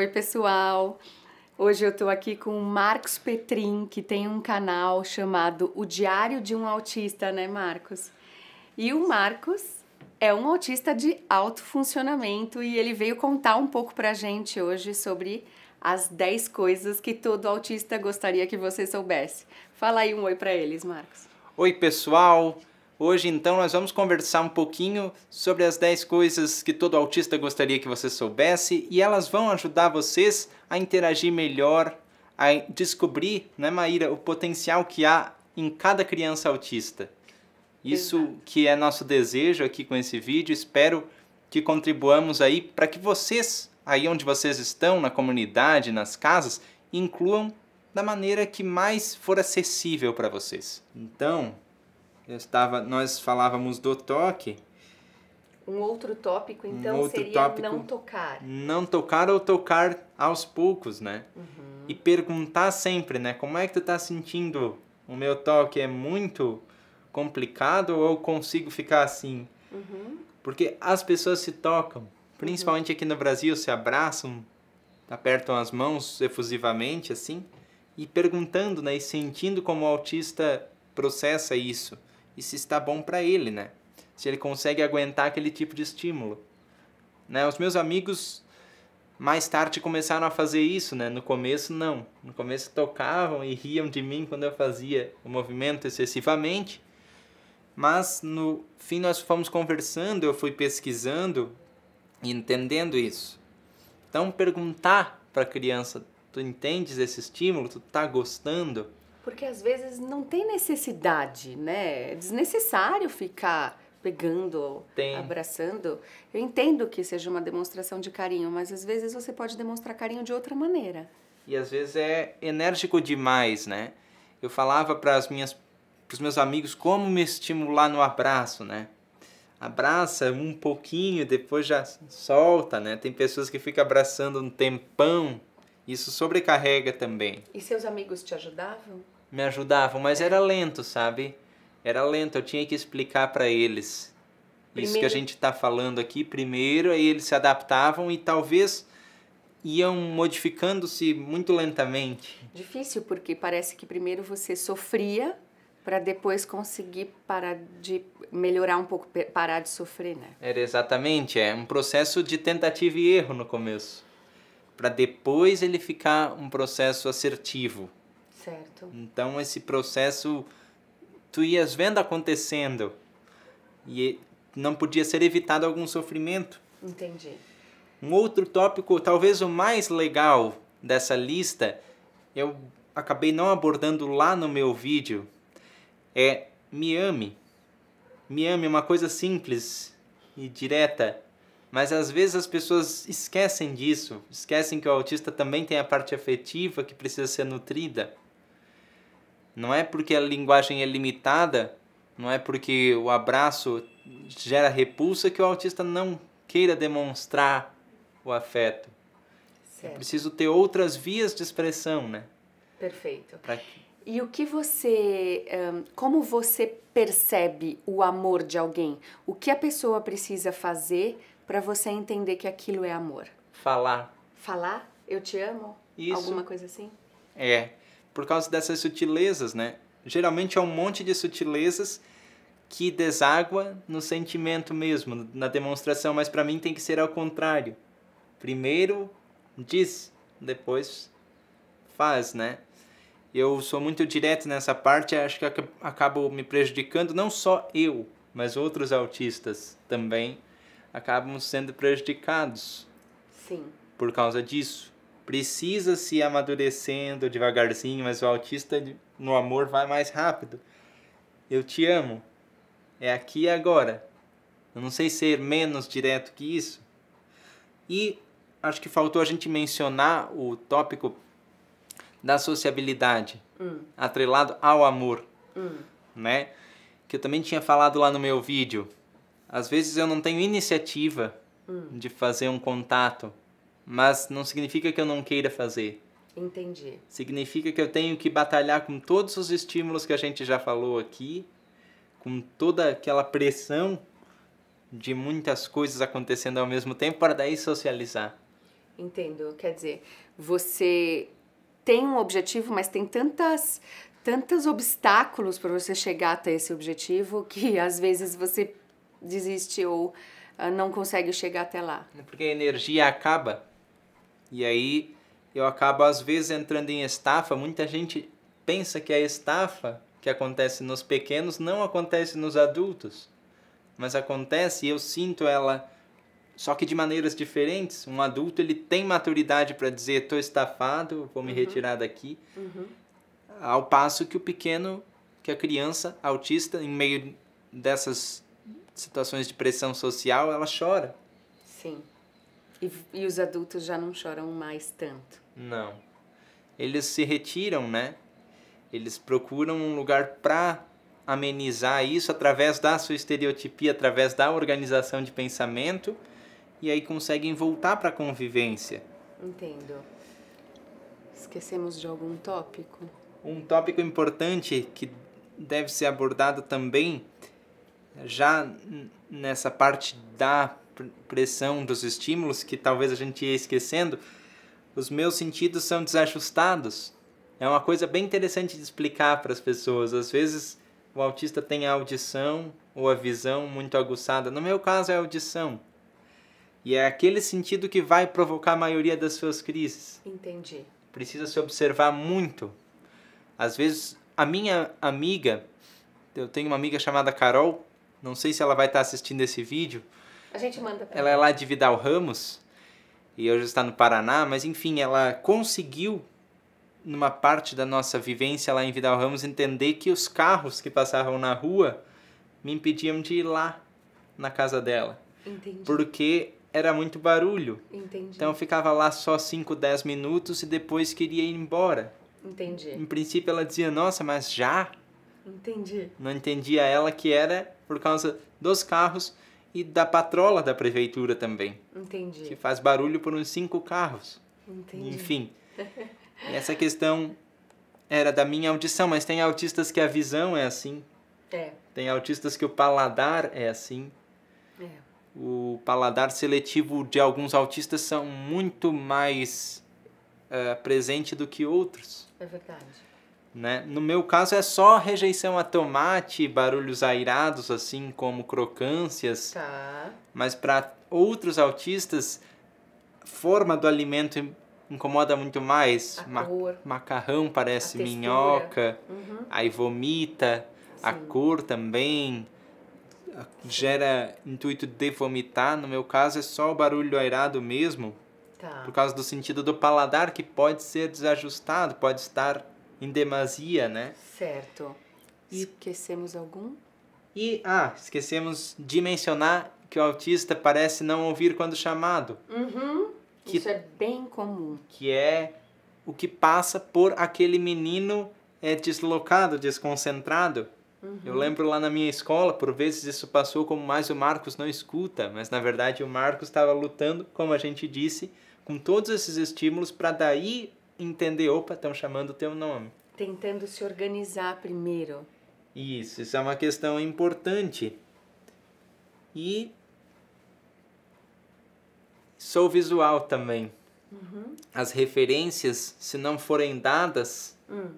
Oi, pessoal! Hoje eu tô aqui com o Marcos Petrin, que tem um canal chamado O Diário de um Autista, né, Marcos? E o Marcos é um autista de alto funcionamento e ele veio contar um pouco pra gente hoje sobre as 10 coisas que todo autista gostaria que você soubesse. Fala aí um oi para eles, Marcos. Oi, pessoal! Hoje, então, nós vamos conversar um pouquinho sobre as 10 coisas que todo autista gostaria que você soubesse e elas vão ajudar vocês a interagir melhor, a descobrir, né, Maíra, o potencial que há em cada criança autista. Isso Exato. que é nosso desejo aqui com esse vídeo. Espero que contribuamos aí para que vocês, aí onde vocês estão, na comunidade, nas casas, incluam da maneira que mais for acessível para vocês. Então, estava, nós falávamos do toque. Um outro tópico, então, um outro seria tópico, não tocar. Não tocar ou tocar aos poucos, né? Uhum. E perguntar sempre, né? Como é que tu tá sentindo? O meu toque é muito complicado ou eu consigo ficar assim? Uhum. Porque as pessoas se tocam, principalmente uhum. aqui no Brasil, se abraçam, apertam as mãos efusivamente, assim, e perguntando, né? E sentindo como o autista processa isso e se está bom para ele, né? Se ele consegue aguentar aquele tipo de estímulo. Né? Os meus amigos mais tarde começaram a fazer isso, né? No começo não. No começo tocavam e riam de mim quando eu fazia o movimento excessivamente. Mas no fim nós fomos conversando, eu fui pesquisando e entendendo isso. Então perguntar para a criança, tu entendes esse estímulo? Tu tá gostando? Porque às vezes não tem necessidade, né? É desnecessário ficar pegando, tem. abraçando. Eu entendo que seja uma demonstração de carinho, mas às vezes você pode demonstrar carinho de outra maneira. E às vezes é enérgico demais, né? Eu falava para as minhas para os meus amigos como me estimular no abraço, né? Abraça um pouquinho, depois já solta, né? Tem pessoas que ficam abraçando um tempão. Isso sobrecarrega também. E seus amigos te ajudavam? me ajudavam, mas era lento, sabe? Era lento, eu tinha que explicar para eles. Primeiro. Isso que a gente está falando aqui primeiro, aí eles se adaptavam e talvez iam modificando-se muito lentamente. Difícil, porque parece que primeiro você sofria para depois conseguir parar de melhorar um pouco, parar de sofrer, né? Era exatamente, é um processo de tentativa e erro no começo, para depois ele ficar um processo assertivo. Certo. Então esse processo tu ias vendo acontecendo e não podia ser evitado algum sofrimento. Entendi. Um outro tópico, talvez o mais legal dessa lista, eu acabei não abordando lá no meu vídeo, é me ame. Me ame é uma coisa simples e direta, mas às vezes as pessoas esquecem disso, esquecem que o autista também tem a parte afetiva que precisa ser nutrida. Não é porque a linguagem é limitada, não é porque o abraço gera repulsa que o autista não queira demonstrar o afeto. É certo. É preciso ter outras vias de expressão, né? Perfeito. E o que você, hum, como você percebe o amor de alguém? O que a pessoa precisa fazer para você entender que aquilo é amor? Falar. Falar? Eu te amo? Isso. Alguma coisa assim? É por causa dessas sutilezas, né? Geralmente é um monte de sutilezas que deságua no sentimento mesmo, na demonstração, mas para mim tem que ser ao contrário. Primeiro diz, depois faz, né? Eu sou muito direto nessa parte, acho que acabo me prejudicando, não só eu, mas outros autistas também acabam sendo prejudicados. Sim. Por causa disso precisa se amadurecendo devagarzinho, mas o autista no amor vai mais rápido. Eu te amo. É aqui e agora. Eu não sei ser menos direto que isso. E acho que faltou a gente mencionar o tópico da sociabilidade hum. atrelado ao amor, hum. né? Que eu também tinha falado lá no meu vídeo. Às vezes eu não tenho iniciativa hum. de fazer um contato mas não significa que eu não queira fazer. Entendi. Significa que eu tenho que batalhar com todos os estímulos que a gente já falou aqui, com toda aquela pressão de muitas coisas acontecendo ao mesmo tempo para daí socializar. Entendo. Quer dizer, você tem um objetivo, mas tem tantas tantos obstáculos para você chegar até esse objetivo que às vezes você desiste ou ah, não consegue chegar até lá. Porque a energia acaba e aí eu acabo às vezes entrando em estafa. Muita gente pensa que a estafa que acontece nos pequenos não acontece nos adultos, mas acontece e eu sinto ela só que de maneiras diferentes. Um adulto ele tem maturidade para dizer estou estafado, vou me uhum. retirar daqui, uhum. ao passo que o pequeno, que a criança autista, em meio dessas situações de pressão social, ela chora. Sim. E, e os adultos já não choram mais tanto? Não. Eles se retiram, né? Eles procuram um lugar para amenizar isso através da sua estereotipia, através da organização de pensamento, e aí conseguem voltar para a convivência. Entendo. Esquecemos de algum tópico? Um tópico importante que deve ser abordado também, já nessa parte da pressão dos estímulos que talvez a gente ia esquecendo, os meus sentidos são desajustados. É uma coisa bem interessante de explicar para as pessoas. Às vezes o autista tem a audição ou a visão muito aguçada. No meu caso é a audição. E é aquele sentido que vai provocar a maioria das suas crises. Entendi. Precisa se observar muito. Às vezes, a minha amiga, eu tenho uma amiga chamada Carol, não sei se ela vai estar assistindo esse vídeo, a gente manda. Pra ela é lá de Vidal Ramos e hoje está no Paraná, mas enfim, ela conseguiu numa parte da nossa vivência lá em Vidal Ramos entender que os carros que passavam na rua me impediam de ir lá na casa dela. Entendi. Porque era muito barulho. Entendi. Então eu ficava lá só 5, 10 minutos e depois queria ir embora. Entendi. Em princípio ela dizia: "Nossa, mas já?" Entendi. Não entendia ela que era por causa dos carros e da patrola da prefeitura também. Entendi. Que faz barulho por uns cinco carros. Entendi. Enfim. essa questão era da minha audição, mas tem autistas que a visão é assim. É. Tem autistas que o paladar é assim. É. O paladar seletivo de alguns autistas são muito mais uh, presente do que outros. É verdade. Né? No meu caso é só rejeição a tomate, barulhos airados, assim como crocâncias. Tá. Mas para outros autistas, forma do alimento incomoda muito mais. Ma cor. Macarrão parece minhoca, uhum. aí vomita, Sim. a cor também gera intuito de vomitar. No meu caso é só o barulho airado mesmo. Tá. Por causa do sentido do paladar que pode ser desajustado, pode estar em demasia, né? Certo. E... Esquecemos algum? E, ah, esquecemos de mencionar que o autista parece não ouvir quando chamado. Uhum. Que, Isso é bem comum. Que é o que passa por aquele menino é, deslocado, desconcentrado. Uhum. Eu lembro lá na minha escola, por vezes isso passou como mais o Marcos não escuta, mas na verdade o Marcos estava lutando, como a gente disse, com todos esses estímulos para daí entender, opa, estão chamando o teu nome. Tentando se organizar primeiro. Isso, isso é uma questão importante. E sou visual também. Uhum. As referências, se não forem dadas, uhum.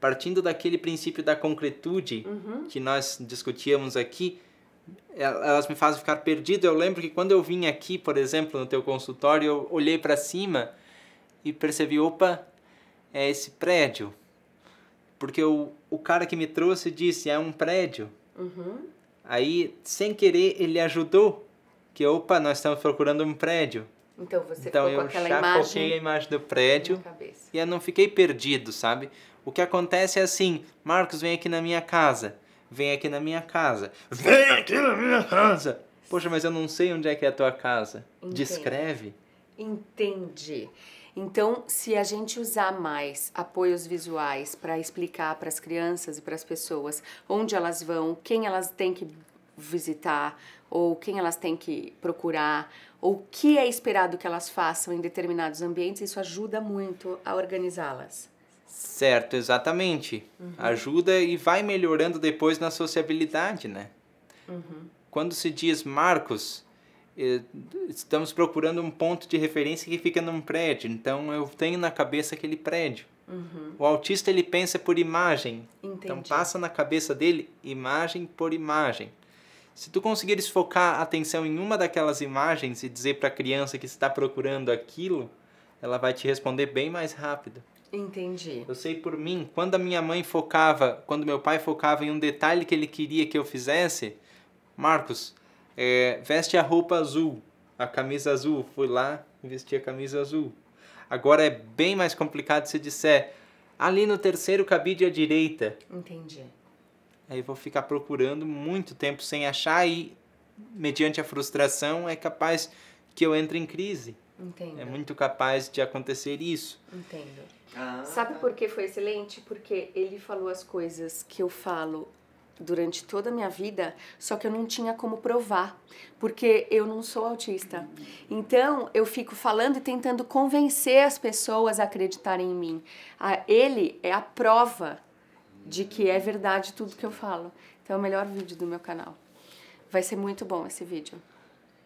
partindo daquele princípio da concretude uhum. que nós discutíamos aqui, é, elas me fazem ficar perdido. Eu lembro que quando eu vim aqui, por exemplo, no teu consultório, eu olhei para cima e percebi, opa, é esse prédio. Porque o, o cara que me trouxe disse, é um prédio. Uhum. Aí, sem querer, ele ajudou. Que, opa, nós estamos procurando um prédio. Então, você então, ficou eu com aquela já eu coloquei a imagem do prédio e eu não fiquei perdido, sabe? O que acontece é assim, Marcos, vem aqui na minha casa. Vem aqui na minha casa. Vem aqui na minha casa. Poxa, mas eu não sei onde é que é a tua casa. Entendi. Descreve. Entendi. Então, se a gente usar mais apoios visuais para explicar para as crianças e para as pessoas onde elas vão, quem elas têm que visitar, ou quem elas têm que procurar, ou o que é esperado que elas façam em determinados ambientes, isso ajuda muito a organizá-las. Certo, exatamente. Uhum. Ajuda e vai melhorando depois na sociabilidade, né? Uhum. Quando se diz Marcos, estamos procurando um ponto de referência que fica num prédio, então eu tenho na cabeça aquele prédio. Uhum. O autista ele pensa por imagem, então, Entendi. então passa na cabeça dele imagem por imagem. Se tu conseguires focar a atenção em uma daquelas imagens e dizer para a criança que está procurando aquilo, ela vai te responder bem mais rápido. Entendi. Eu sei por mim, quando a minha mãe focava, quando meu pai focava em um detalhe que ele queria que eu fizesse, Marcos, é, veste a roupa azul, a camisa azul. Fui lá e vesti a camisa azul. Agora é bem mais complicado se disser ali no terceiro cabide à direita. Entendi. Aí vou ficar procurando muito tempo sem achar e, mediante a frustração, é capaz que eu entre em crise. Entendo. É muito capaz de acontecer isso. Entendo. Ah. Sabe por que foi excelente? Porque ele falou as coisas que eu falo durante toda a minha vida, só que eu não tinha como provar, porque eu não sou autista. Então, eu fico falando e tentando convencer as pessoas a acreditarem em mim. Ele é a prova de que é verdade tudo que eu falo. Então, é o melhor vídeo do meu canal. Vai ser muito bom esse vídeo.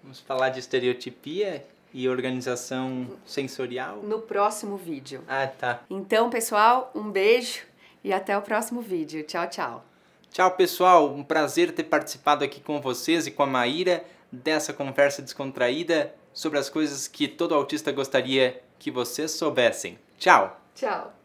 Vamos falar de estereotipia e organização sensorial? No próximo vídeo. Ah, tá. Então, pessoal, um beijo e até o próximo vídeo. Tchau, tchau. Tchau, pessoal. Um prazer ter participado aqui com vocês e com a Maíra dessa conversa descontraída sobre as coisas que todo autista gostaria que vocês soubessem. Tchau. Tchau.